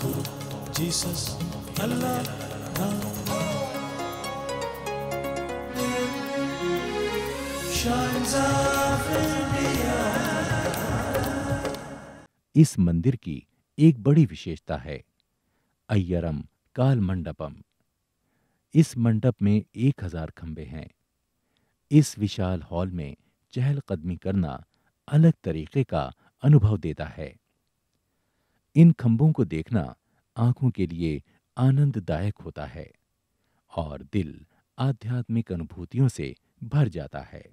प्रभु Jesus अल्लाह इस मंदिर की एक बड़ी विशेषता है अय्यरम काल मंडपम इस मंडप में एक हजार खंबे हैं इस विशाल हॉल में चहलकदमी करना अलग तरीके का अनुभव देता है इन खंभों को देखना आंखों के लिए आनंददायक होता है और दिल आध्यात्मिक अनुभूतियों से भर जाता है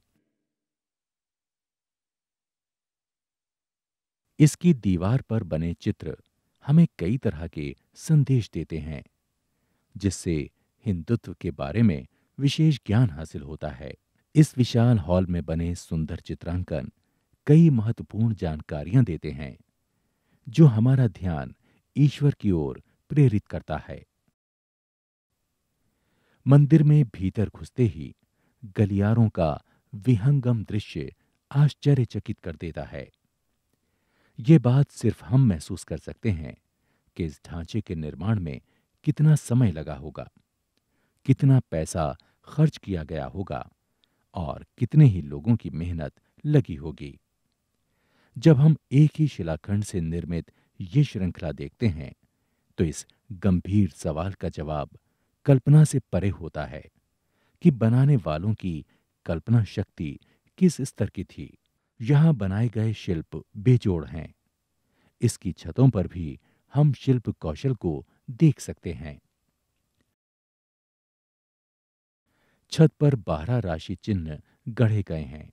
इसकी दीवार पर बने चित्र हमें कई तरह के संदेश देते हैं जिससे हिंदुत्व के बारे में विशेष ज्ञान हासिल होता है इस विशाल हॉल में बने सुंदर चित्रांकन कई महत्वपूर्ण जानकारियां देते हैं जो हमारा ध्यान ईश्वर की ओर प्रेरित करता है मंदिर में भीतर घुसते ही गलियारों का विहंगम दृश्य आश्चर्यचकित कर देता है ये बात सिर्फ हम महसूस कर सकते हैं कि इस ढांचे के निर्माण में कितना समय लगा होगा कितना पैसा खर्च किया गया होगा और कितने ही लोगों की मेहनत लगी होगी जब हम एक ही शिलाखंड से निर्मित ये श्रृंखला देखते हैं तो इस गंभीर सवाल का जवाब कल्पना से परे होता है कि बनाने वालों की कल्पना शक्ति किस स्तर की थी यहाँ बनाए गए शिल्प बेजोड़ हैं इसकी छतों पर भी हम शिल्प कौशल को देख सकते हैं छत पर बारह राशि चिन्ह गढ़े गए हैं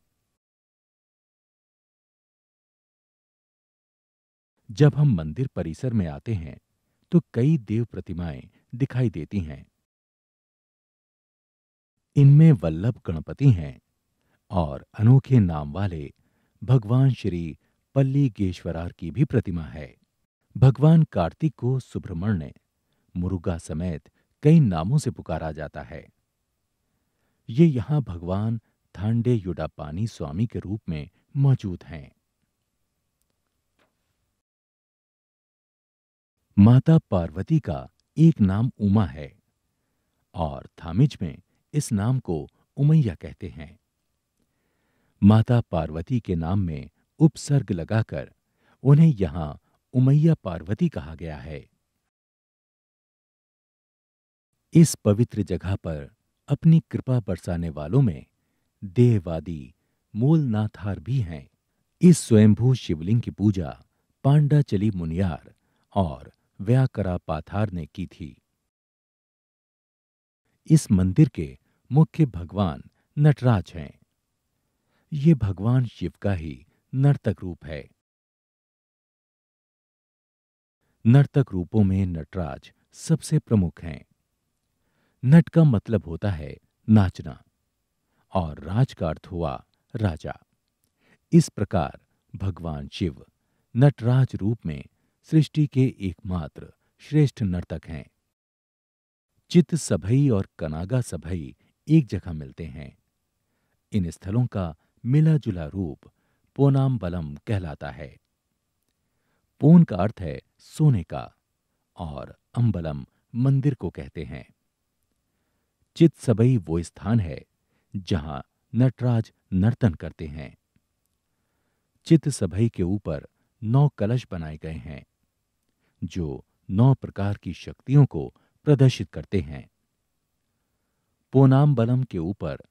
जब हम मंदिर परिसर में आते हैं तो कई देव प्रतिमाएं दिखाई देती हैं इनमें वल्लभ गणपति हैं और अनोखे नाम वाले भगवान श्री गेश्वरार की भी प्रतिमा है भगवान कार्तिक को सुब्रमण्य मुरुगा समेत कई नामों से पुकारा जाता है ये यहाँ भगवान थांडे युडापानी स्वामी के रूप में मौजूद हैं माता पार्वती का एक नाम उमा है और थामिज में इस नाम को उमैया कहते हैं माता पार्वती के नाम में उपसर्ग लगाकर उन्हें यहां उमैया पार्वती कहा गया है इस पवित्र जगह पर अपनी कृपा बरसाने वालों में देहवादी मूलनाथार भी हैं इस स्वयंभू शिवलिंग की पूजा पांडाचली मुनियार और व्याकरा पाथार ने की थी इस मंदिर के मुख्य भगवान नटराज हैं ये भगवान शिव का ही नर्तक रूप है नर्तक रूपों में नटराज सबसे प्रमुख हैं नट का मतलब होता है नाचना और राज का अर्थ हुआ राजा इस प्रकार भगवान शिव नटराज रूप में सृष्टि के एकमात्र श्रेष्ठ नर्तक हैं चित्त सभई और कनागा सभई एक जगह मिलते हैं इन स्थलों का मिला जुला रूप पोनाम बलम कहलाता है पोन का अर्थ है सोने का और अम्बलम मंदिर को कहते हैं चित सबई वो स्थान है जहां नटराज नर्तन करते हैं चित सबई के ऊपर नौ कलश बनाए गए हैं जो नौ प्रकार की शक्तियों को प्रदर्शित करते हैं पोनाम बलम के ऊपर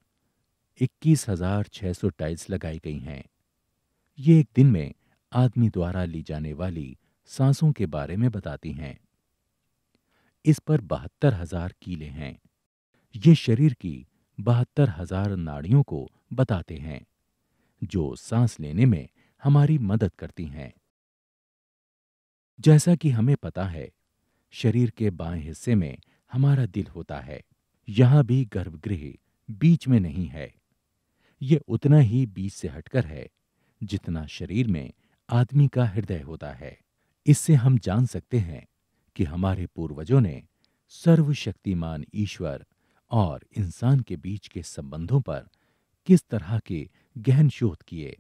इक्कीस हजार छह सौ टाइल्स लगाई गई हैं ये एक दिन में आदमी द्वारा ली जाने वाली सांसों के बारे में बताती हैं इस पर बहत्तर हजार कीले हैं ये शरीर की बहत्तर हजार नाड़ियों को बताते हैं जो सांस लेने में हमारी मदद करती हैं जैसा कि हमें पता है शरीर के बाएं हिस्से में हमारा दिल होता है यहाँ भी गर्भगृह बीच में नहीं है यह उतना ही बीच से हटकर है जितना शरीर में आदमी का हृदय होता है इससे हम जान सकते हैं कि हमारे पूर्वजों ने सर्वशक्तिमान ईश्वर और इंसान के बीच के संबंधों पर किस तरह के गहन शोध किए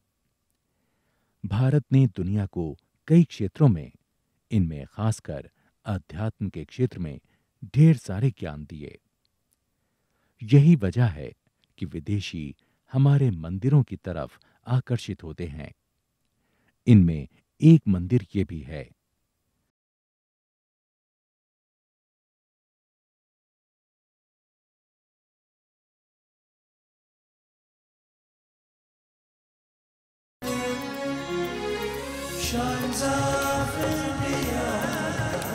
भारत ने दुनिया को कई क्षेत्रों में इनमें खासकर अध्यात्म के क्षेत्र में ढेर सारे ज्ञान दिए यही वजह है कि विदेशी हमारे मंदिरों की तरफ आकर्षित होते हैं इनमें एक मंदिर ये भी है shines off in the eye.